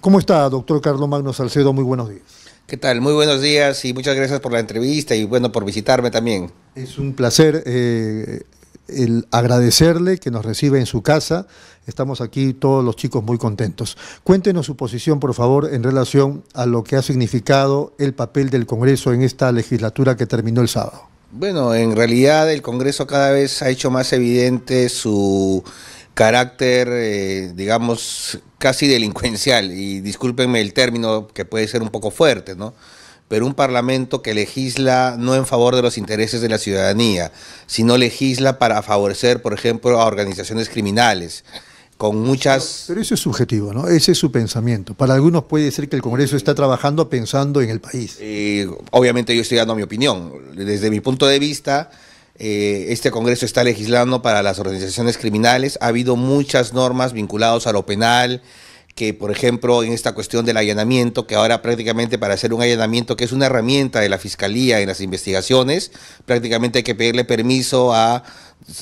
¿Cómo está, doctor Carlos Magno Salcedo? Muy buenos días. ¿Qué tal? Muy buenos días y muchas gracias por la entrevista y bueno, por visitarme también. Es un placer eh, el agradecerle que nos recibe en su casa. Estamos aquí todos los chicos muy contentos. Cuéntenos su posición, por favor, en relación a lo que ha significado el papel del Congreso en esta legislatura que terminó el sábado. Bueno, en realidad el Congreso cada vez ha hecho más evidente su carácter, eh, digamos, casi delincuencial, y discúlpenme el término que puede ser un poco fuerte, ¿no? Pero un parlamento que legisla no en favor de los intereses de la ciudadanía, sino legisla para favorecer, por ejemplo, a organizaciones criminales, con muchas... Pero, eso es subjetivo, ¿no? Ese es su pensamiento. Para algunos puede ser que el Congreso está trabajando pensando en el país. Eh, obviamente yo estoy dando mi opinión. Desde mi punto de vista, eh, este Congreso está legislando para las organizaciones criminales. Ha habido muchas normas vinculadas a lo penal, que por ejemplo en esta cuestión del allanamiento, que ahora prácticamente para hacer un allanamiento, que es una herramienta de la Fiscalía en las investigaciones, prácticamente hay que pedirle permiso a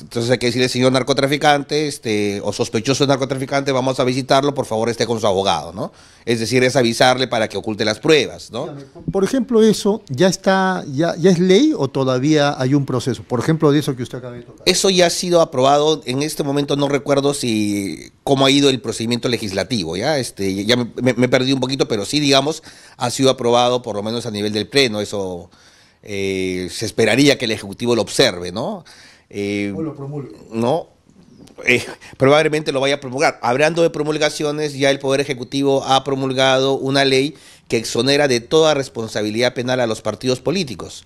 entonces hay que decirle, señor narcotraficante, este, o sospechoso narcotraficante, vamos a visitarlo, por favor esté con su abogado, ¿no? Es decir, es avisarle para que oculte las pruebas, ¿no? Por ejemplo, eso ya está, ya, ya es ley o todavía hay un proceso, por ejemplo, de eso que usted acaba de tocar. Eso ya ha sido aprobado, en este momento no recuerdo si cómo ha ido el procedimiento legislativo, ya, este, ya me, he perdí un poquito, pero sí, digamos, ha sido aprobado por lo menos a nivel del Pleno, eso eh, se esperaría que el Ejecutivo lo observe, ¿no? Eh, lo No, eh, probablemente lo vaya a promulgar. Hablando de promulgaciones, ya el Poder Ejecutivo ha promulgado una ley que exonera de toda responsabilidad penal a los partidos políticos.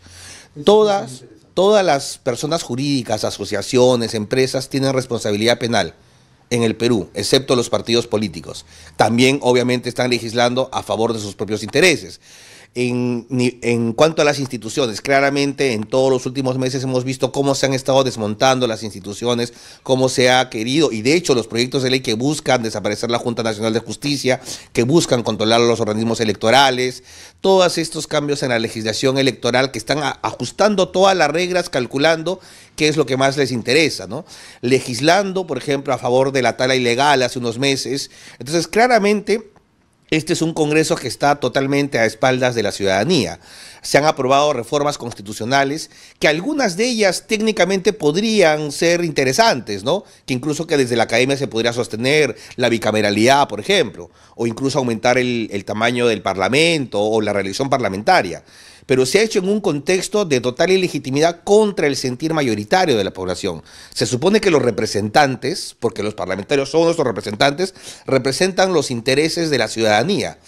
todas, todas las personas jurídicas, asociaciones, empresas tienen responsabilidad penal en el Perú, excepto los partidos políticos. También, obviamente, están legislando a favor de sus propios intereses. En, cuanto a las instituciones, claramente en todos los últimos meses hemos visto cómo se han estado desmontando las instituciones, cómo se ha querido, y de hecho los proyectos de ley que buscan desaparecer la Junta Nacional de Justicia, que buscan controlar los organismos electorales, todos estos cambios en la legislación electoral que están ajustando todas las reglas, calculando qué es lo que más les interesa, ¿no? Legislando, por ejemplo, a favor de la tala ilegal hace unos meses. Entonces, claramente este es un Congreso que está totalmente a espaldas de la ciudadanía. Se han aprobado reformas constitucionales que algunas de ellas técnicamente podrían ser interesantes, ¿no? Que incluso que desde la academia se podría sostener la bicameralidad, por ejemplo, o incluso aumentar el, tamaño del Parlamento o la reelección parlamentaria pero se ha hecho en un contexto de total ilegitimidad contra el sentir mayoritario de la población. Se supone que los representantes, porque los parlamentarios son nuestros representantes, representan los intereses de la ciudadanía.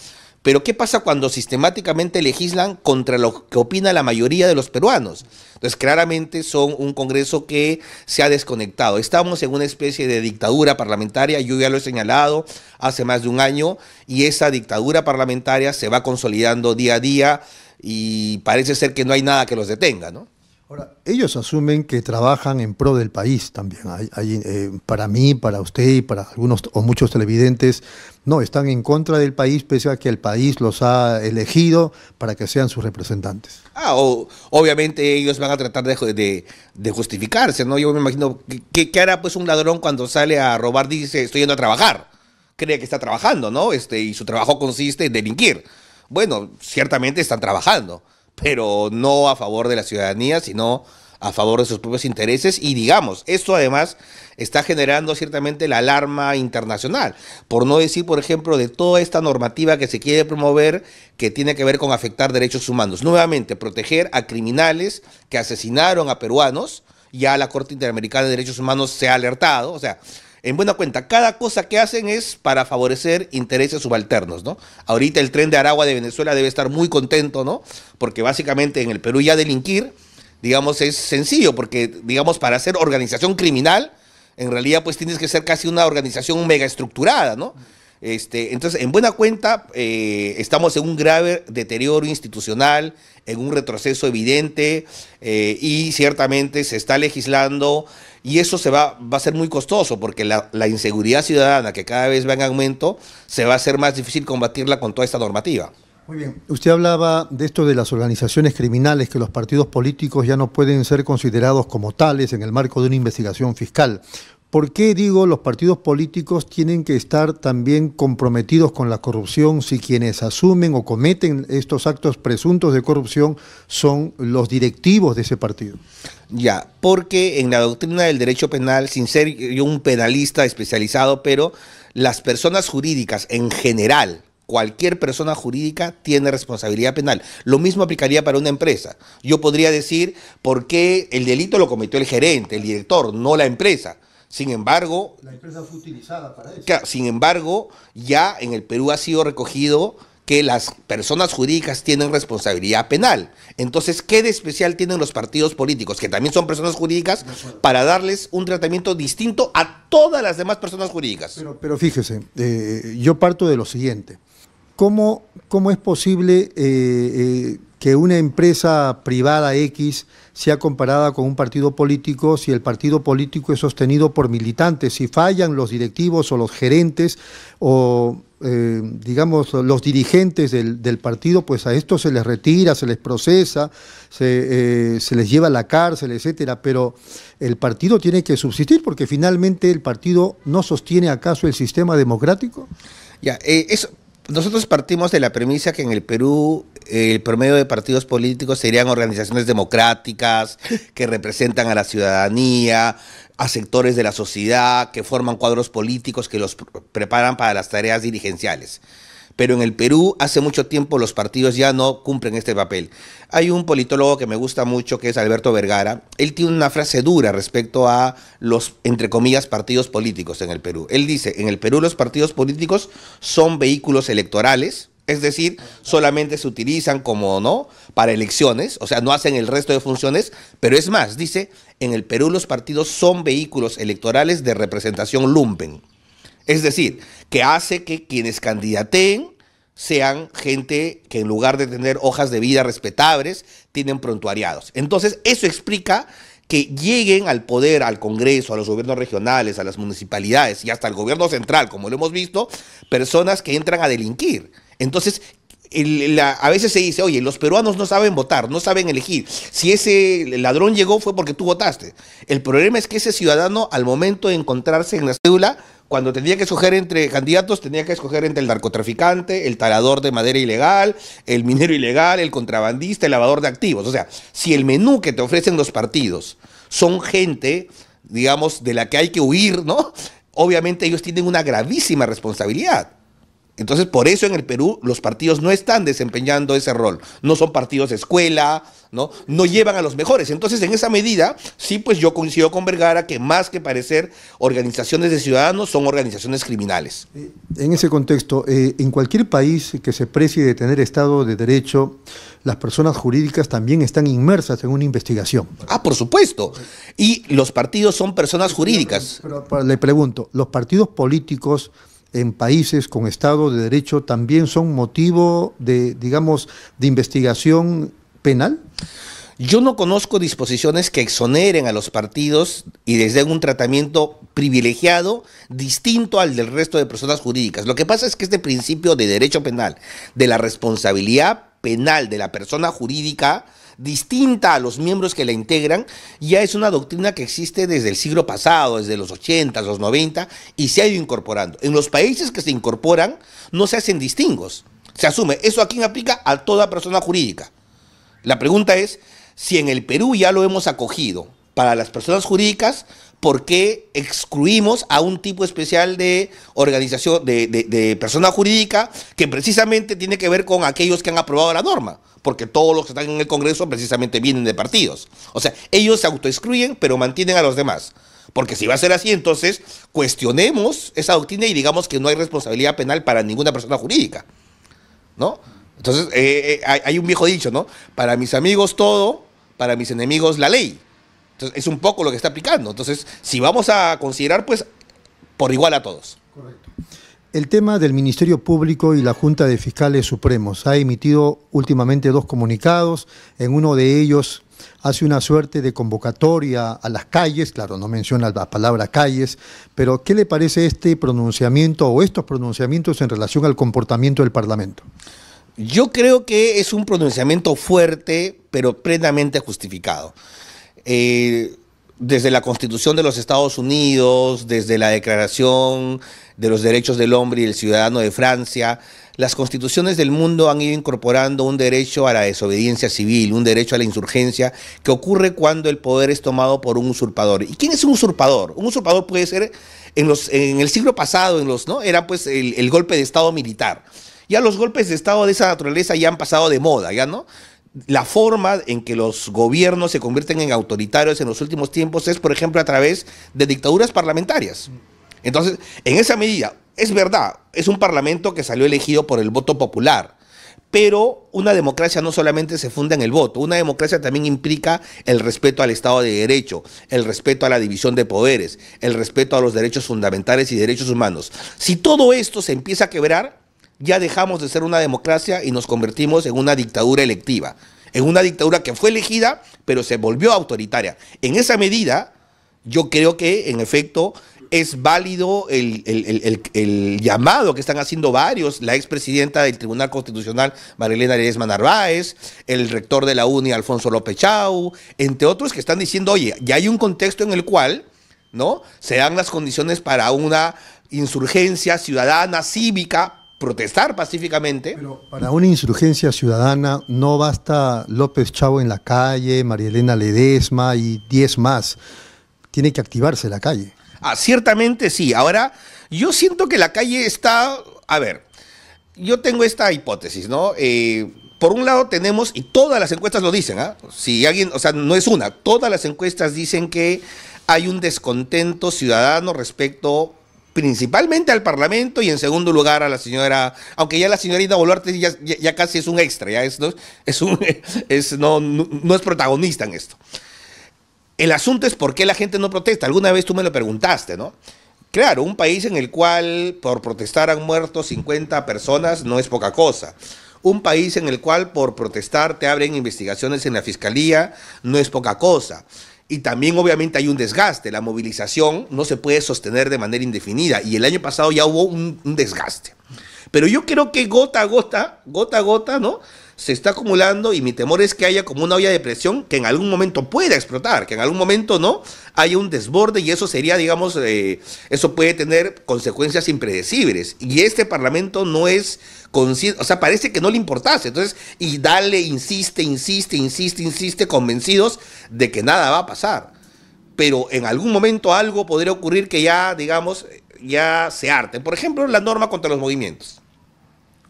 Pero ¿qué pasa cuando sistemáticamente legislan contra lo que opina la mayoría de los peruanos? Entonces, claramente son un Congreso que se ha desconectado. Estamos en una especie de dictadura parlamentaria, yo ya lo he señalado hace más de un año, y esa dictadura parlamentaria se va consolidando día a día y parece ser que no hay nada que los detenga, ¿no? Ahora, ellos asumen que trabajan en pro del país también. Eh, para mí, para usted y para algunos o muchos televidentes, no, están en contra del país pese a que el país los ha elegido para que sean sus representantes. Ah, obviamente ellos van a tratar de, justificarse, ¿no? Yo me imagino, ¿qué, ¿qué hará pues un ladrón cuando sale a robar? Dice, estoy yendo a trabajar. Cree que está trabajando, ¿no? Este, y su trabajo consiste en delinquir bueno, ciertamente están trabajando, pero no a favor de la ciudadanía, sino a favor de sus propios intereses y digamos, esto además está generando ciertamente la alarma internacional, por no decir, por ejemplo, de toda esta normativa que se quiere promover que tiene que ver con afectar derechos humanos. Nuevamente, proteger a criminales que asesinaron a peruanos, ya la Corte Interamericana de Derechos Humanos se ha alertado, o sea, en buena cuenta, cada cosa que hacen es para favorecer intereses subalternos, ¿no? Ahorita el tren de Aragua de Venezuela debe estar muy contento, ¿no? Porque básicamente en el Perú ya delinquir, digamos, es sencillo, porque, digamos, para hacer organización criminal, en realidad pues tienes que ser casi una organización estructurada, ¿no? Este, entonces, en buena cuenta, eh, estamos en un grave deterioro institucional, en un retroceso evidente, eh, y ciertamente se está legislando y eso se va, a ser muy costoso porque la, la inseguridad ciudadana que cada vez va en aumento se va a hacer más difícil combatirla con toda esta normativa. Muy bien. Usted hablaba de esto de las organizaciones criminales, que los partidos políticos ya no pueden ser considerados como tales en el marco de una investigación fiscal. ¿Por qué digo los partidos políticos tienen que estar también comprometidos con la corrupción si quienes asumen o cometen estos actos presuntos de corrupción son los directivos de ese partido? Ya, porque en la doctrina del derecho penal, sin ser yo un penalista especializado, pero las personas jurídicas en general, cualquier persona jurídica tiene responsabilidad penal. Lo mismo aplicaría para una empresa. Yo podría decir por qué el delito lo cometió el gerente, el director, no la empresa. Sin embargo, la empresa fue utilizada para eso. Sin embargo, ya en el Perú ha sido recogido que las personas jurídicas tienen responsabilidad penal. Entonces, ¿qué de especial tienen los partidos políticos, que también son personas jurídicas, para darles un tratamiento distinto a todas las demás personas jurídicas? Pero, fíjese, eh, yo parto de lo siguiente. ¿Cómo, es posible eh, eh, que una empresa privada X sea comparada con un partido político si el partido político es sostenido por militantes, si fallan los directivos o los gerentes o eh, digamos, los dirigentes del, partido, pues a estos se les retira, se les procesa, eh, se, les lleva a la cárcel, etcétera. Pero el partido tiene que subsistir porque finalmente el partido no sostiene acaso el sistema democrático. Ya, eh, eso, nosotros partimos de la premisa que en el Perú eh, el promedio de partidos políticos serían organizaciones democráticas que representan a la ciudadanía, a sectores de la sociedad, que forman cuadros políticos que los preparan para las tareas dirigenciales pero en el Perú hace mucho tiempo los partidos ya no cumplen este papel. Hay un politólogo que me gusta mucho, que es Alberto Vergara. Él tiene una frase dura respecto a los, entre comillas, partidos políticos en el Perú. Él dice, en el Perú los partidos políticos son vehículos electorales, es decir, solamente se utilizan como, ¿no? Para elecciones, o sea, no hacen el resto de funciones, pero es más, dice, en el Perú los partidos son vehículos electorales de representación lumpen. Es decir, que hace que quienes candidaten sean gente que en lugar de tener hojas de vida respetables, tienen prontuariados. Entonces, eso explica que lleguen al poder, al Congreso, a los gobiernos regionales, a las municipalidades y hasta al gobierno central, como lo hemos visto, personas que entran a delinquir. Entonces, a veces se dice, oye, los peruanos no saben votar, no saben elegir. Si ese ladrón llegó fue porque tú votaste. El problema es que ese ciudadano, al momento de encontrarse en la cédula, cuando tenía que escoger entre candidatos, tenía que escoger entre el narcotraficante, el talador de madera ilegal, el minero ilegal, el contrabandista, el lavador de activos. O sea, si el menú que te ofrecen los partidos son gente, digamos, de la que hay que huir, ¿no? Obviamente ellos tienen una gravísima responsabilidad. Entonces, por eso en el Perú los partidos no están desempeñando ese rol. No son partidos de escuela, ¿no? No llevan a los mejores. Entonces, en esa medida, sí, pues yo coincido con Vergara que más que parecer organizaciones de ciudadanos son organizaciones criminales. Eh, en ese contexto, eh, en cualquier país que se precie de tener Estado de Derecho, las personas jurídicas también están inmersas en una investigación. Ah, por supuesto. Y los partidos son personas jurídicas. pero, le pregunto, ¿los partidos políticos en países con Estado de Derecho también son motivo de, digamos, de investigación penal? Yo no conozco disposiciones que exoneren a los partidos y les den un tratamiento privilegiado distinto al del resto de personas jurídicas. Lo que pasa es que este principio de derecho penal, de la responsabilidad penal de la persona jurídica, distinta a los miembros que la integran, ya es una doctrina que existe desde el siglo pasado, desde los 80, los 90, y se ha ido incorporando. En los países que se incorporan no se hacen distingos, se asume. Eso aquí aplica a toda persona jurídica. La pregunta es si en el Perú ya lo hemos acogido para las personas jurídicas, por qué excluimos a un tipo especial de organización, de, persona jurídica, que precisamente tiene que ver con aquellos que han aprobado la norma, porque todos los que están en el Congreso precisamente vienen de partidos. O sea, ellos se autoexcluyen, pero mantienen a los demás. Porque si va a ser así, entonces cuestionemos esa doctrina y digamos que no hay responsabilidad penal para ninguna persona jurídica. ¿No? Entonces, eh, eh, hay un viejo dicho, ¿no? Para mis amigos todo, para mis enemigos la ley es un poco lo que está aplicando. Entonces, si vamos a considerar, pues, por igual a todos. Correcto. El tema del Ministerio Público y la Junta de Fiscales Supremos ha emitido últimamente dos comunicados. En uno de ellos hace una suerte de convocatoria a las calles, claro, no menciona la palabra calles, pero ¿qué le parece este pronunciamiento o estos pronunciamientos en relación al comportamiento del Parlamento? Yo creo que es un pronunciamiento fuerte, pero plenamente justificado. Eh, desde la Constitución de los Estados Unidos, desde la Declaración de los Derechos del Hombre y del Ciudadano de Francia, las constituciones del mundo han ido incorporando un derecho a la desobediencia civil, un derecho a la insurgencia, que ocurre cuando el poder es tomado por un usurpador. ¿Y quién es un usurpador? Un usurpador puede ser, en, el siglo pasado, en los, ¿no? era pues el, el golpe de Estado militar. Ya los golpes de Estado de esa naturaleza ya han pasado de moda, ya no la forma en que los gobiernos se convierten en autoritarios en los últimos tiempos es, por ejemplo, a través de dictaduras parlamentarias. Entonces, en esa medida, es verdad, es un parlamento que salió elegido por el voto popular, pero una democracia no solamente se funda en el voto, una democracia también implica el respeto al Estado de Derecho, el respeto a la división de poderes, el respeto a los derechos fundamentales y derechos humanos. Si todo esto se empieza a quebrar, ya dejamos de ser una democracia y nos convertimos en una dictadura electiva, en una dictadura que fue elegida, pero se volvió autoritaria. En esa medida, yo creo que, en efecto, es válido el, llamado que están haciendo varios, la expresidenta del Tribunal Constitucional, Marilena Ledesma Narváez, el rector de la UNI, Alfonso López Chau, entre otros que están diciendo, oye, ya hay un contexto en el cual ¿no? se dan las condiciones para una insurgencia ciudadana, cívica, protestar pacíficamente. Pero para una insurgencia ciudadana no basta López Chavo en la calle, María Elena Ledesma y 10 más. Tiene que activarse la calle. Ah, ciertamente sí. Ahora, yo siento que la calle está. A ver, yo tengo esta hipótesis, ¿no? Eh, por un lado tenemos, y todas las encuestas lo dicen, ¿ah? Si alguien, o sea, no es una, todas las encuestas dicen que hay un descontento ciudadano respecto principalmente al Parlamento y en segundo lugar a la señora, aunque ya la señorita Boluarte ya, casi es un extra, ya es, es, no es protagonista en esto. El asunto es por qué la gente no protesta. Alguna vez tú me lo preguntaste, ¿no? Claro, un país en el cual por protestar han muerto 50 personas no es poca cosa. Un país en el cual por protestar te abren investigaciones en la fiscalía no es poca cosa. Y también obviamente hay un desgaste, la movilización no se puede sostener de manera indefinida y el año pasado ya hubo un, desgaste. Pero yo creo que gota a gota, gota a gota, ¿no? se está acumulando y mi temor es que haya como una olla de presión que en algún momento pueda explotar, que en algún momento no haya un desborde y eso sería, digamos, eh, eso puede tener consecuencias impredecibles. Y este Parlamento no es consciente, o sea, parece que no le importase. Entonces, y dale, insiste, insiste, insiste, insiste, convencidos de que nada va a pasar. Pero en algún momento algo podría ocurrir que ya, digamos, ya se arte. Por ejemplo, la norma contra los movimientos.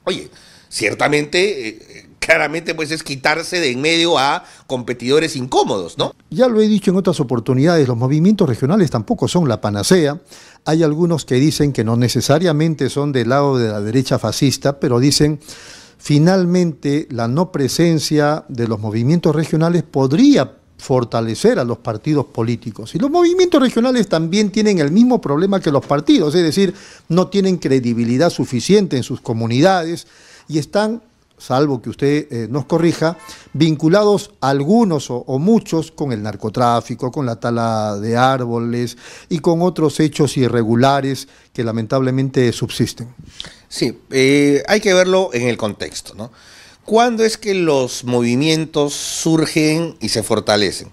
Oye, ciertamente eh, eh, claramente pues es quitarse de en medio a competidores incómodos, ¿no? Ya lo he dicho en otras oportunidades, los movimientos regionales tampoco son la panacea. Hay algunos que dicen que no necesariamente son del lado de la derecha fascista, pero dicen finalmente la no presencia de los movimientos regionales podría fortalecer a los partidos políticos. Y los movimientos regionales también tienen el mismo problema que los partidos, es decir, no tienen credibilidad suficiente en sus comunidades y están salvo que usted eh, nos corrija, vinculados algunos o, muchos con el narcotráfico, con la tala de árboles y con otros hechos irregulares que lamentablemente subsisten. Sí, eh, hay que verlo en el contexto, ¿no? ¿Cuándo es que los movimientos surgen y se fortalecen?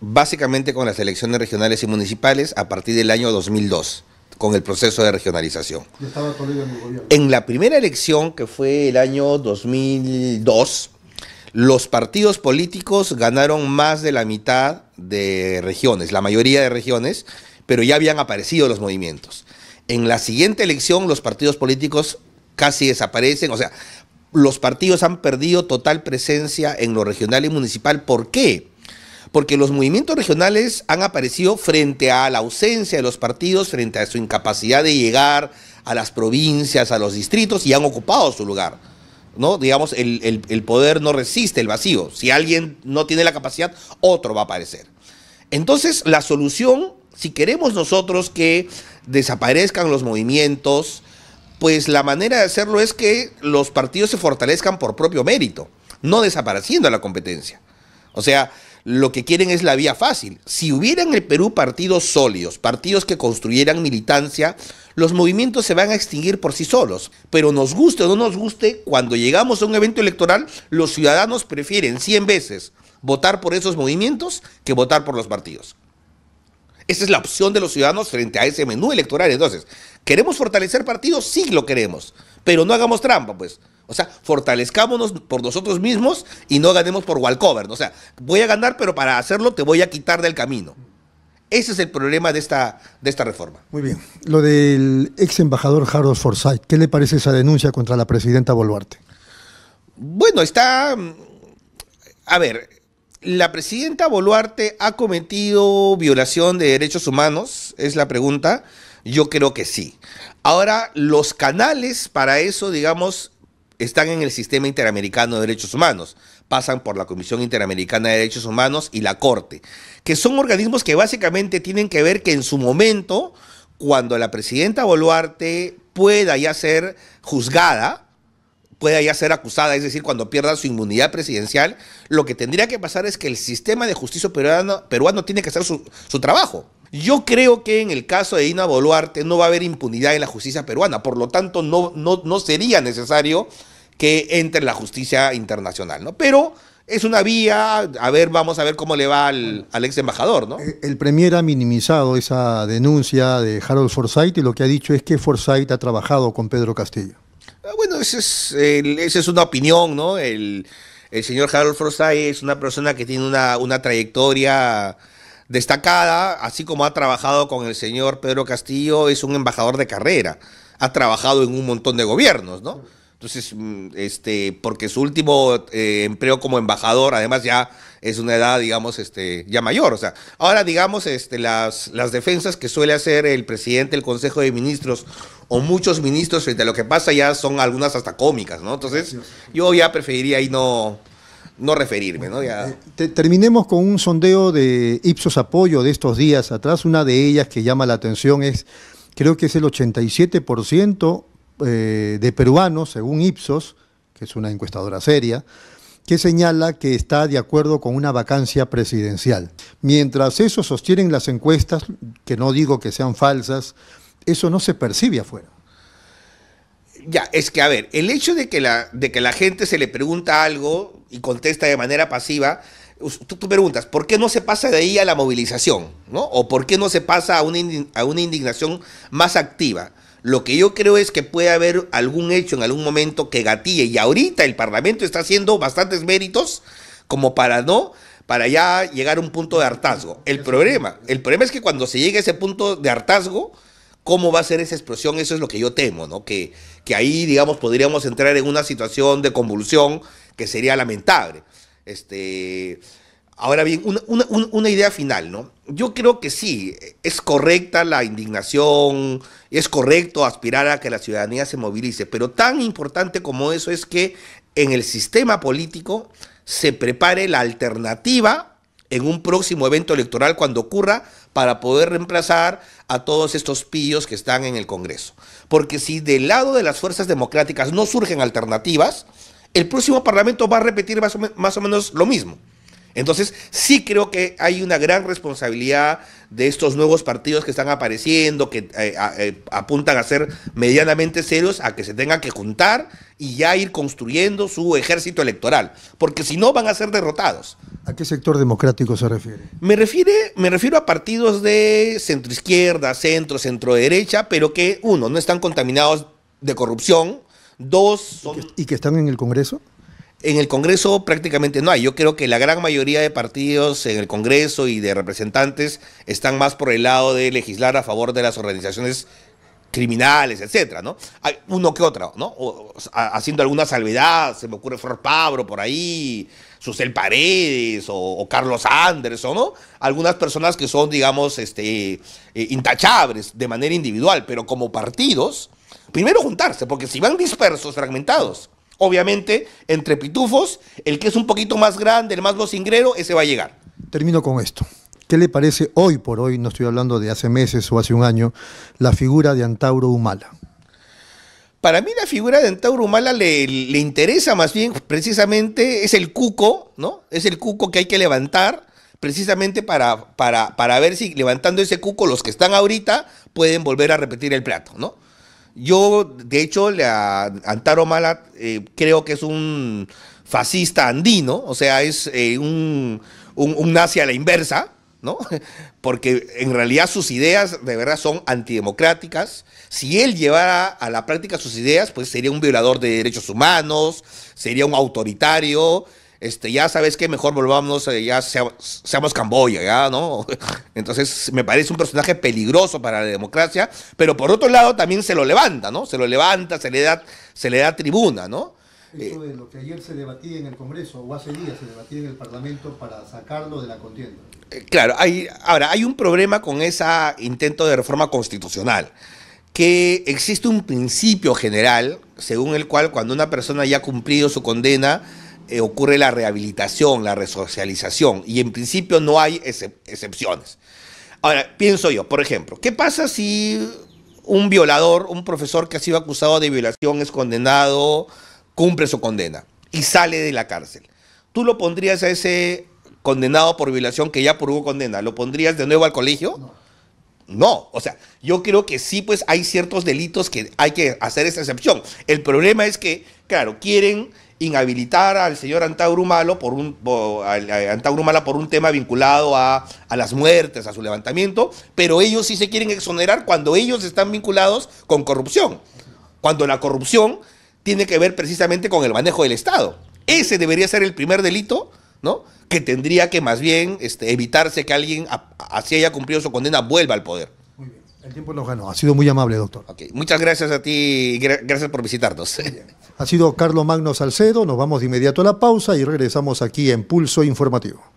Básicamente con las elecciones regionales y municipales a partir del año 2002 con el proceso de regionalización. en En la primera elección, que fue el año 2002, los partidos políticos ganaron más de la mitad de regiones, la mayoría de regiones, pero ya habían aparecido los movimientos. En la siguiente elección los partidos políticos casi desaparecen, o sea, los partidos han perdido total presencia en lo regional y municipal. ¿Por qué? porque los movimientos regionales han aparecido frente a la ausencia de los partidos, frente a su incapacidad de llegar a las provincias, a los distritos y han ocupado su lugar. ¿No? Digamos, el, el poder no resiste el vacío. Si alguien no tiene la capacidad, otro va a aparecer. Entonces, la solución, si queremos nosotros que desaparezcan los movimientos, pues la manera de hacerlo es que los partidos se fortalezcan por propio mérito, no desapareciendo la competencia. O sea, lo que quieren es la vía fácil. Si hubiera en el Perú partidos sólidos, partidos que construyeran militancia, los movimientos se van a extinguir por sí solos. Pero nos guste o no nos guste, cuando llegamos a un evento electoral, los ciudadanos prefieren 100 veces votar por esos movimientos que votar por los partidos. Esa es la opción de los ciudadanos frente a ese menú electoral. Entonces, ¿queremos fortalecer partidos? Sí lo queremos pero no hagamos trampa, pues. O sea, fortalezcámonos por nosotros mismos y no ganemos por walkover. O sea, voy a ganar, pero para hacerlo te voy a quitar del camino. Ese es el problema de esta, de esta reforma. Muy bien. Lo del ex embajador Harold Forsyth, ¿qué le parece esa denuncia contra la presidenta Boluarte? Bueno, está... Mm, a ver, ¿la presidenta Boluarte ha cometido violación de derechos humanos? Es la pregunta. Yo creo que sí. Ahora, los canales para eso, digamos, están en el sistema interamericano de derechos humanos, pasan por la Comisión Interamericana de Derechos Humanos y la Corte, que son organismos que básicamente tienen que ver que en su momento, cuando la presidenta Boluarte pueda ya ser juzgada, pueda ya ser acusada, es decir, cuando pierda su inmunidad presidencial, lo que tendría que pasar es que el sistema de justicia peruano, peruano tiene que hacer su, su trabajo. Yo creo que en el caso de Ina Boluarte no va a haber impunidad en la justicia peruana, por lo tanto no, no, sería necesario que entre la justicia internacional, ¿no? Pero es una vía, a ver, vamos a ver cómo le va al, ex embajador, ¿no? Eh, el, Premier ha minimizado esa denuncia de Harold Forsyth y lo que ha dicho es que Forsyth ha trabajado con Pedro Castillo. Ah, bueno, esa es, una opinión, ¿no? El, el señor Harold Forsyth es una persona que tiene una, una trayectoria destacada, así como ha trabajado con el señor Pedro Castillo, es un embajador de carrera, ha trabajado en un montón de gobiernos, ¿no? Entonces, mm, este, porque su último eh, empleo como embajador, además ya es una edad, digamos, este, ya mayor. O sea, ahora, digamos, este, las, las defensas que suele hacer el presidente el Consejo de Ministros o muchos ministros frente a lo que pasa ya son algunas hasta cómicas, ¿no? Entonces, yo ya preferiría ahí no, no referirme. ¿no? Ya. Eh, terminemos con un sondeo de Ipsos Apoyo de estos días atrás. Una de ellas que llama la atención es, creo que es el 87% eh, de peruanos, según Ipsos, que es una encuestadora seria, que señala que está de acuerdo con una vacancia presidencial. Mientras eso sostienen las encuestas, que no digo que sean falsas, eso no se percibe afuera. Ya, es que a ver, el hecho de que la, de que la gente se le pregunta algo y contesta de manera pasiva, tú, tú preguntas, ¿por qué no se pasa de ahí a la movilización? ¿no? ¿O por qué no se pasa a una, a una indignación más activa? Lo que yo creo es que puede haber algún hecho en algún momento que gatille y ahorita el Parlamento está haciendo bastantes méritos como para no para ya llegar a un punto de hartazgo. El problema, el problema es que cuando se llega a ese punto de hartazgo, cómo va a ser esa explosión, eso es lo que yo temo, ¿no? Que, que ahí, digamos, podríamos entrar en una situación de convulsión que sería lamentable. Este, ahora bien, una, una idea final, ¿no? Yo creo que sí, es correcta la indignación, es correcto aspirar a que la ciudadanía se movilice, pero tan importante como eso es que en el sistema político se prepare la alternativa en un próximo evento electoral cuando ocurra para poder reemplazar a todos estos pillos que están en el Congreso. Porque si del lado de las fuerzas democráticas no surgen alternativas, el próximo Parlamento va a repetir más o, más o menos lo mismo. Entonces, sí creo que hay una gran responsabilidad de estos nuevos partidos que están apareciendo, que eh, eh, apuntan a ser medianamente serios, a que se tengan que juntar y ya ir construyendo su ejército electoral, porque si no van a ser derrotados. ¿A qué sector democrático se refiere? Me, refiere, me refiero a partidos de centroizquierda, centro, centro derecha, pero que, uno, no están contaminados de corrupción, dos... Son... ¿Y que están en el Congreso? En el Congreso prácticamente no hay. Yo creo que la gran mayoría de partidos en el Congreso y de representantes están más por el lado de legislar a favor de las organizaciones criminales, etcétera, ¿no? Hay uno que otro, ¿no? haciendo alguna salvedad, se me ocurre Flor Pablo por ahí, Susel Paredes o, Carlos Anderson, ¿no? Algunas personas que son, digamos, este, eh, intachables de manera individual, pero como partidos, primero juntarse, porque si van dispersos, fragmentados, Obviamente, entre pitufos, el que es un poquito más grande, el más bocingrero, ese va a llegar. Termino con esto. ¿Qué le parece hoy por hoy, no estoy hablando de hace meses o hace un año, la figura de Antauro Humala? Para mí la figura de Antauro Humala le, interesa más bien, precisamente, es el cuco, ¿no? Es el cuco que hay que levantar, precisamente para, para, para ver si levantando ese cuco los que están ahorita pueden volver a repetir el plato, ¿no? Yo, de hecho, a Antaro Malat eh, creo que es un fascista andino, o sea, es eh, un, un, nazi a la inversa, ¿no? Porque en realidad sus ideas de verdad son antidemocráticas. Si él llevara a la práctica sus ideas, pues sería un violador de derechos humanos, sería un autoritario, este, ya sabes que mejor volvamos, eh, ya seamos Camboya, ya, ¿no? Entonces me parece un personaje peligroso para la democracia, pero por otro lado también se lo levanta, ¿no? Se lo levanta, se le da, se le da tribuna, ¿no? Eso eh, de lo que ayer se debatía en el Congreso, o hace días se debatía en el Parlamento para sacarlo de la contienda. Eh, claro, hay, ahora hay un problema con ese intento de reforma constitucional, que existe un principio general según el cual cuando una persona ya ha cumplido su condena, eh, ocurre la rehabilitación, la resocialización, y en principio no hay excepciones. Ahora, pienso yo, por ejemplo, ¿qué pasa si un violador, un profesor que ha sido acusado de violación es condenado, cumple su condena y sale de la cárcel? ¿Tú lo pondrías a ese condenado por violación que ya purgó condena, ¿lo pondrías de nuevo al colegio? No. No, o sea, yo creo que sí, pues hay ciertos delitos que hay que hacer esa excepción. El problema es que, claro, quieren inhabilitar al señor Antaurumalo por un, eh, Antaurumala por un tema vinculado a, a, las muertes, a su levantamiento, pero ellos sí se quieren exonerar cuando ellos están vinculados con corrupción, cuando la corrupción tiene que ver precisamente con el manejo del Estado. Ese debería ser el primer delito, ¿no? Que tendría que más bien este, evitarse que alguien, así haya cumplido su condena, vuelva al poder. El tiempo nos ganó. Ha sido muy amable, doctor. Muchas gracias a ti. y gracias por visitarnos. Ha sido Carlos Magno Salcedo. Nos vamos de inmediato a la pausa y regresamos aquí en Pulso Informativo.